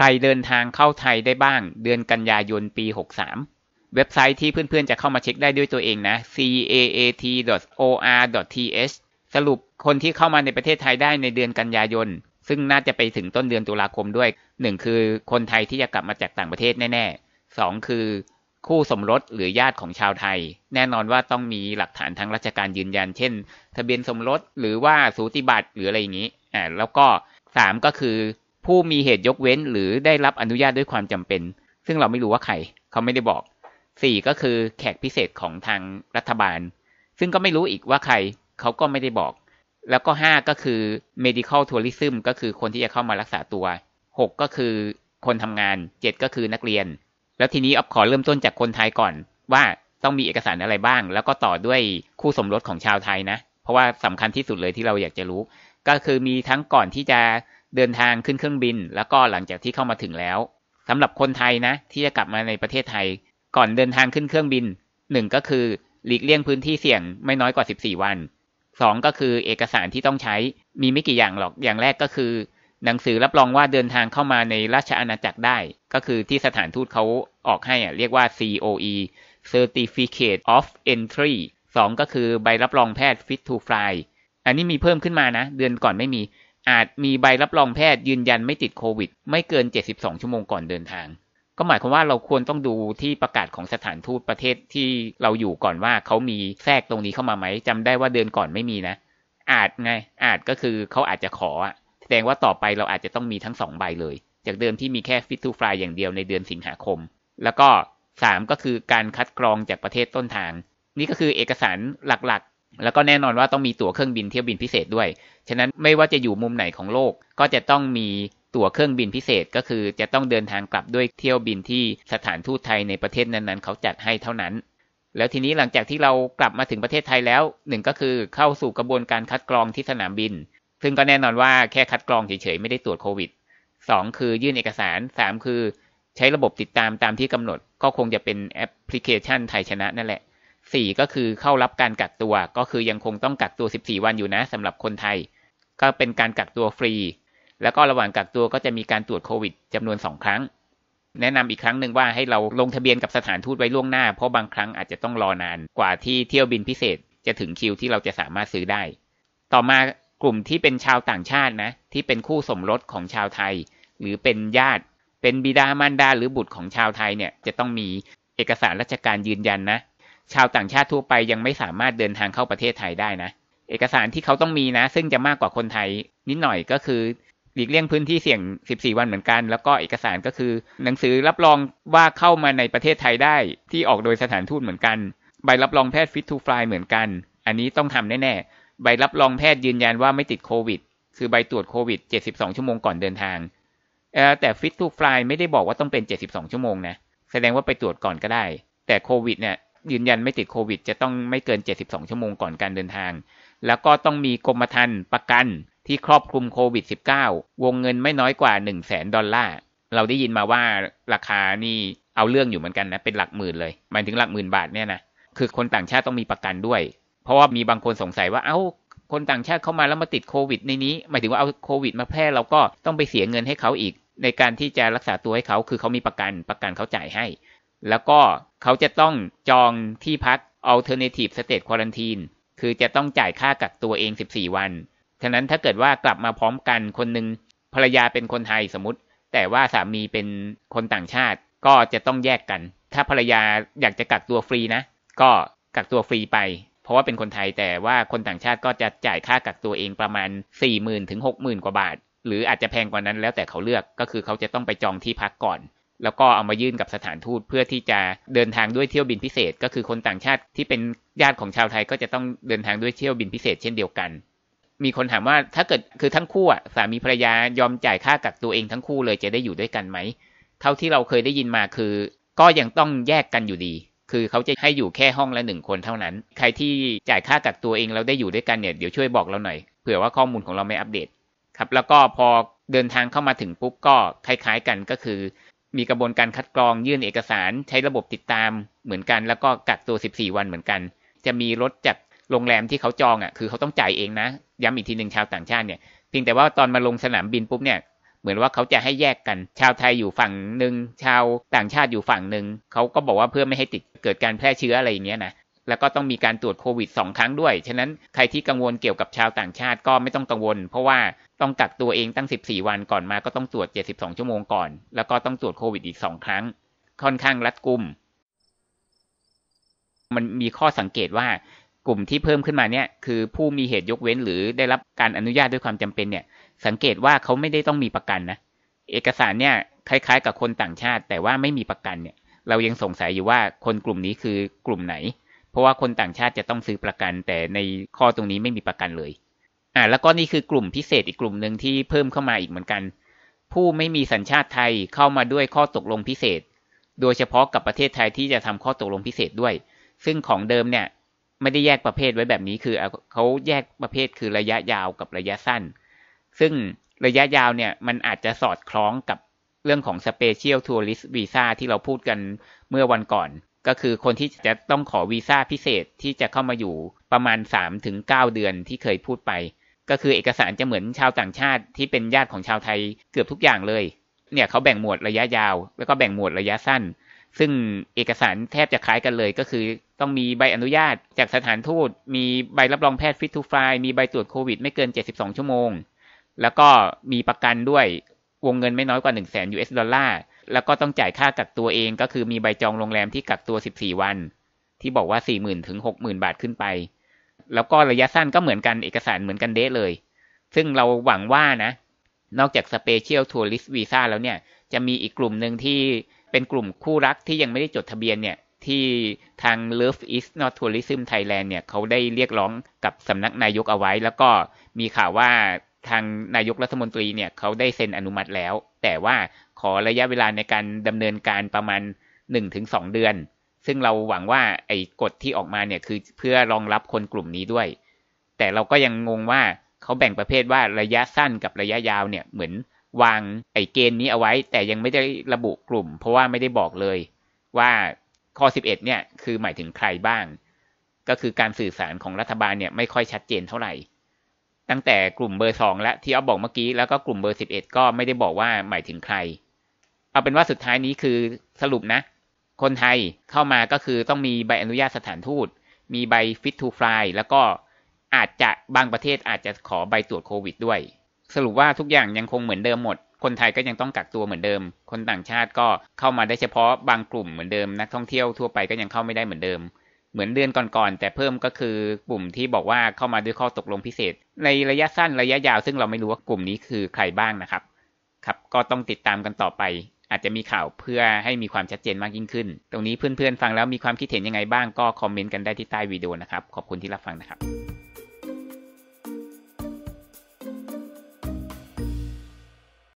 ใครเดินทางเข้าไทยได้บ้างเดือนกันยายน ปี 63 เว็บไซต์ที่เพื่อนๆจะเข้ามาเช็คได้ด้วยตัวเองนะ caat.or.th สรุปคนที่เข้ามาในประเทศไทยได้ในเดือนกันยายน ซึ่งน่าจะไปถึงต้นเดือนตุลาคมด้วย 1 คือคนไทยที่จะกลับมาจากต่างประเทศแน่ ๆ 2 คือ คู่สมรสหรือญาติของชาวไทย แน่นอนว่าต้องมีหลักฐานทางราชการยืนยันเช่นทะเบียนสมรสหรือว่าสูติบัตรหรืออะไรอย่างนี้อ่าแล้วก็ 3 ก็คือผู้มีเหตุยกเว้นหรือได้รับอนุญาตด้วยความจำเป็น ซึ่งเราไม่รู้ว่าใคร เขาไม่ได้บอกสี่ก็คือแขกพิเศษของทางรัฐบาล ซึ่งก็ไม่รู้อีกว่าใครเขาก็ไม่ได้บอก แล้วก็ห้าก็คือ medical tourism ก็คือคนที่จะเข้ามารักษาตัวหกก็คือคนทำงานเจ็ดก็คือนักเรียน แล้วทีนี้อ๊อฟขอเริ่มต้นจากคนไทยก่อน ว่าต้องมีเอกสารอะไรบ้าง แล้วก็ต่อด้วยคู่สมรสของชาวไทยนะ เพราะว่าสำคัญที่สุดเลยที่เราอยากจะรู้ ก็คือมีทั้งก่อนที่จะเดินทางขึ้นเครื่องบินแล้วก็หลังจากที่เข้ามาถึงแล้ว สำหรับคนไทยนะ ที่จะกลับมาในประเทศไทย ก่อนเดินทางขึ้นเครื่องบินหนึ่งก็คือหลีกเลี่ยงพื้นที่เสี่ยงไม่น้อยกว่า 14 วันสองก็คือเอกสารที่ต้องใช้มีไม่กี่อย่างหรอกอย่างแรกก็คือ หนังสือรับรองว่าเดินทางเข้ามาในราชอาณาจักรได้ ก็คือที่สถานทูตเขาออกให้อ่ะ เรียกว่า COE Certificate of Entry 2ก็คือใบรับรองแพทย์ Fit to Fly อันนี้มีเพิ่มขึ้นมานะ เดือนก่อนไม่มีอาจมีใบรับรองแพทย์ยืนยันไม่ติดโควิด ไม่เกิน 72 ชั่วโมงก่อนเดินทาง ก็หมายความว่าเราควรต้องดูที่ประกาศของสถานทูตประเทศที่เราอยู่ก่อนว่าเขามีแทรกตรงนี้เข้ามาไหม จำได้ว่าเดือนก่อนไม่มีนะ อาจไง อาจก็คือเขาอาจจะขอแสดงว่าต่อไปเราอาจจะต้องมีทั้งสองใบเลย จากเดิมที่มีแค่ฟิตทูฟลายอย่างเดียวในเดือนสิงหาคม แล้วก็3ก็คือการคัดกรองจากประเทศต้นทาง นี่ก็คือเอกสารหลักๆแล้วก็แน่นอนว่าต้องมีตั๋วเครื่องบินเที่ยวบินพิเศษด้วย ฉะนั้นไม่ว่าจะอยู่มุมไหนของโลก ก็จะต้องมีตั๋วเครื่องบินพิเศษ ก็คือจะต้องเดินทางกลับด้วยเที่ยวบินที่สถานทูตไทยในประเทศนั้นๆ เขาจัดให้เท่านั้น แล้วทีนี้หลังจากที่เรากลับมาถึงประเทศไทยแล้วหนึ่งก็คือเข้าสู่กระบวนการคัดกรองที่สนามบิน ซึ่งก็แน่นอนว่าแค่คัดกรองเฉยๆไม่ได้ตรวจโควิด 2 คือยื่นเอกสาร 3 คือ ใช้ระบบติดตามตามที่กำหนด ก็คงจะเป็นแอปพลิเคชันไทยชนะนั่นแหละสี่ก็คือเข้ารับการกักตัว ก็คือยังคงต้องกักตัวสสิบี่วันอยู่นะสำหรับคนไทย ก็เป็นการกักตัวฟรีแล้วก็ระหว่างกักตัวก็จะมีการตรวจโควิดจำนวนสองครั้ง แนะนำอีกครั้งหนึ่งว่าให้เราลงทะเบียนกับสถานทูตไว้ล่วงหน้า เพราะบางครั้งอาจจะต้องรอนานกว่าที่เที่ยวบินพิเศษ จะถึงคิวที่เราจะสามารถซื้อได้ ต่อมากลุ่มที่เป็นชาวต่างชาตินะที่เป็นคู่สมรสของชาวไทย หรือเป็นญาติ เป็นบิดามารดา หรือบุตรของชาวไทยเนี่ยจะต้องมีเอกสารราชการยืนยันนะชาวต่างชาติทั่วไปยังไม่สามารถเดินทางเข้าประเทศไทยได้นะ เอกสารที่เขาต้องมีนะ ซึ่งจะมากกว่าคนไทย นิดหน่อยก็คือหลีกเลี่ยงพื้นที่เสี่ยง 14 วันเหมือนกัน แล้วก็เอกสารก็คือหนังสือรับรองว่าเข้ามาในประเทศไทยได้ที่ออกโดยสถานทูตเหมือนกันใบรับรองแพทย์ฟิ t ทูฟลายเหมือนกันอันนี้ต้องทำแน่ๆใบรับรองแพทย์ยืนยันว่าไม่ติดโควิดคือใบตรวจโควิด 72 ชั่วโมงก่อนเดินทางแต่ฟิ t ทูฟลายไม่ได้บอกว่าต้องเป็น 72 ชั่วโมงนะ แสดงว่าไปตรวจก่อนก็ได้ แต่โควิดเนี่ยยืนยันไม่ติดโควิดจะต้องไม่เกิน 72 ชั่วโมงก่อนการเดินทาง แล้วก็ต้องมีกรมธรรม์ประกันที่ครอบคลุมโควิด -19 วงเงินไม่น้อยกว่า 1 0 0 0 0แสนดอลลาร์ เราได้ยินมาว่าราคานี่เอาเรื่องอยู่เหมือนกันนะ เป็นหลักหมื่นเลย หมายถึงหลักหมื่นบาทเนี่ยนะ คือคนต่างชาติต้องมีประกันด้วย เพราะว่ามีบางคนสงสัยว่า เอา้า คนต่างชาติเข้ามาแล้วมาติดโควิดในนี้ หมายถึงว่าเอาโควิด มาแพร่เราก็ต้องไปเสียเงินให้เขาอีก ในการที่จะรักษาตัวให้เขา คือเขามีประกัน ประกันเขาจ่ายให้ แล้วก็เขาจะต้องจองที่พัก alternative state quarantine คือจะต้องจ่ายค่ากักตัวเอง 14 วันฉะนั้นถ้าเกิดว่ากลับมาพร้อมกันคนหนึ่งภรรยาเป็นคนไทยสมมติ แต่ว่าสามีเป็นคนต่างชาติก็จะต้องแยกกัน ถ้าภรรยาอยากจะกักตัวฟรีนะ ก็กักตัวฟรีไป เพราะว่าเป็นคนไทย แต่ว่าคนต่างชาติก็จะจ่ายค่ากักตัวเองประมาณ 4 0,000 ถึง 60,000 กว่าบาท หรืออาจจะแพงกว่านั้น แล้วแต่เขาเลือก ก็คือเขาจะต้องไปจองที่พักก่อนแล้วก็เอามายื่นกับสถานทูต เพื่อที่จะเดินทางด้วยเที่ยวบินพิเศษ ก็คือคนต่างชาติที่เป็นญาติของชาวไทยก็จะต้องเดินทางด้วยเที่ยวบินพิเศษ เช่นเดียวกัน มีคนถามว่าถ้าเกิดคือทั้งคู่สามีภรรยายอมจ่ายค่ากักตัวเองทั้งคู่เลยจะได้อยู่ด้วยกันไหม เท่าที่เราเคยได้ยินมาคือ ก็ยังต้องแยกกันอยู่ดี คือเขาจะให้อยู่แค่ห้องละหนึ่งคนเท่านั้น ใครที่จ่ายค่ากักตัวเองเราได้อยู่ด้วยกันเนี่ยเดี๋ยวช่วยบอกเราหน่อยเผื่อว่าข้อมูลของเราไม่อัปเดต ครับ แล้วก็พอเดินทางเข้ามาถึงปุ๊บก็ คล้ายๆกันก็คือมีกระบวนการคัดกรองยื่นเอกสารใช้ระบบติดตามเหมือนกันแล้วก็กักตัว 14 วันเหมือนกัน จะมีรถจากโรงแรมที่เขาจองอ่ะคือเขาต้องจ่ายเองนะย้ำอีกทีหนึ่งชาวต่างชาติเนี่ยเพียงแต่ว่าตอนมาลงสนามบินปุ๊บเนี่ยเหมือนว่าเขาจะให้แยกกัน ชาวไทยอยู่ฝั่งหนึ่งชาวต่างชาติอยู่ฝั่งหนึ่งเขาก็บอกว่าเพื่อไม่ให้ติดเกิดการแพร่เชื้ออะไรอย่างเงี้ยนะแล้วก็ต้องมีการตรวจโควิด2ครั้งด้วย ฉะนั้น ใครที่กังวลเกี่ยวกับชาวต่างชาติก็ไม่ต้องกังวล เพราะว่าต้องกักตัวเองตั้ง14วัน ก่อนมา ก็ต้องตรวจ72ชั่วโมงก่อน แล้วก็ต้องตรวจโควิดอีก2ครั้ง ค่อนข้างรัดกุม มันมีข้อสังเกตว่ากลุ่มที่เพิ่มขึ้นมาเนี่ย คือผู้มีเหตุยกเว้นหรือได้รับการอนุญาตด้วยความจำเป็นเนี่ย สังเกตว่าเขาไม่ได้ต้องมีประกันนะ เอกสารเนี่ย คล้าย ๆ กับคนต่างชาติ แต่ว่าไม่มีประกันเนี่ย เรายังสงสัยอยู่ว่าคนกลุ่มนี้คือกลุ่มไหนเพราะว่าคนต่างชาติจะต้องซื้อประกัน แต่ในข้อตรงนี้ไม่มีประกันเลยอ่าแล้วก็นี่คือกลุ่มพิเศษอีกกลุ่มหนึ่งที่เพิ่มเข้ามาอีกเหมือนกัน ผู้ไม่มีสัญชาติไทยเข้ามาด้วยข้อตกลงพิเศษ โดยเฉพาะกับประเทศไทยที่จะทำข้อตกลงพิเศษด้วย ซึ่งของเดิมเนี่ยไม่ได้แยกประเภทไว้แบบนี้ คือเขาแยกประเภทคือระยะยาวกับระยะสั้น ซึ่งระยะยาวเนี่ยมันอาจจะสอดคล้องกับเรื่องของ Special Tourist Visa ที่เราพูดกันเมื่อวันก่อนก็คือคนที่จะต้องขอวีซ่าพิเศษที่จะเข้ามาอยู่ประมาณ 3-9 เดือนที่เคยพูดไป ก็คือเอกสารจะเหมือนชาวต่างชาติที่เป็นญาติของชาวไทยเกือบทุกอย่างเลย เนี่ยเขาแบ่งหมวดระยะยาวแล้วก็แบ่งหมวดระยะสั้น ซึ่งเอกสารแทบจะคล้ายกันเลยก็คือต้องมีใบอนุญาตจากสถานทูตมีใบรับรองแพทย์ฟิตทูฟลายมีใบตรวจโควิดไม่เกิน 72 ชั่วโมงแล้วก็มีประกันด้วยวงเงินไม่น้อยกว่า1 0 0 0 0 0 US ดอลลาร์แล้วก็ต้องจ่ายค่ากักตัวเองก็คือมีใบจองโรงแรมที่กักตัว 14 วัน ที่บอกว่า 4 0 0 0 0 ถึง 60,000 บาทขึ้นไป แล้วก็ระยะสั้นก็เหมือนกันเอกสารเหมือนกันเดะเลย ซึ่งเราหวังว่านะ นอกจากสเปเชียลทัวริสวีซ่าแล้วเนี่ย จะมีอีกกลุ่มหนึ่งที่เป็นกลุ่มคู่รักที่ยังไม่ได้จดทะเบียนเนี่ย ที่ทาง Love is not tourism Thailand เนี่ยเขาได้เรียกร้องกับสำนักนายกเอาไว้ แล้วก็มีข่าวว่าทางนายกรัฐมนตรีเนี่ยเขาได้เซ็นอนุมัติแล้วแต่ว่าขอระยะเวลาในการดำเนินการประมาณ1-2เดือน ซึ่งเราหวังว่าไอ้กฎที่ออกมาเนี่ยคือเพื่อรองรับคนกลุ่มนี้ด้วย แต่เราก็ยังงงว่าเขาแบ่งประเภทว่าระยะสั้นกับระยะยาวเนี่ยเหมือนวางไอ้เกณฑ์นี้เอาไว้ แต่ยังไม่ได้ระบุกลุ่ม เพราะว่าไม่ได้บอกเลย ว่าข้อ11เนี่ยคือหมายถึงใครบ้าง ก็คือการสื่อสารของรัฐบาลเนี่ยไม่ค่อยชัดเจนเท่าไหร่ตั้งแต่กลุ่มเบอร์สองและที่ออาบอกเมื่อกี้แล้วก็กลุ่มเบอร์สิบเอ็ดก็ไม่ได้บอกว่าหมายถึงใคร เอาเป็นว่าสุดท้ายนี้คือสรุปนะ คนไทยเข้ามาก็คือต้องมีใบอนุญาตสถานทูต มีใบฟิตทูฟ l y แล้วก็อาจจะบางประเทศอาจจะขอใบตรวจโควิดด้วย สรุปว่าทุกอย่างยังคงเหมือนเดิมหมด คนไทยก็ยังต้องกักตัวเหมือนเดิม คนต่างชาติก็เข้ามาได้เฉพาะบางกลุ่มเหมือนเดิมนักท่องเที่ยวทั่วไปก็ยังเข้าไม่ได้เหมือนเดิมเหมือนเดือนก่อนๆแต่เพิ่มก็คือกลุ่มที่บอกว่าเข้ามาด้วยข้อตกลงพิเศษ ในระยะสั้นระยะยาว ซึ่งเราไม่รู้ว่ากลุ่มนี้คือใครบ้างนะครับ ครับ ก็ต้องติดตามกันต่อไป อาจจะมีข่าวเพื่อให้มีความชัดเจนมากยิ่งขึ้น ตรงนี้เพื่อนๆฟังแล้วมีความคิดเห็นยังไงบ้าง ก็คอมเมนต์กันได้ที่ใต้วิดีโอนะครับขอบคุณที่รับฟังนะครับ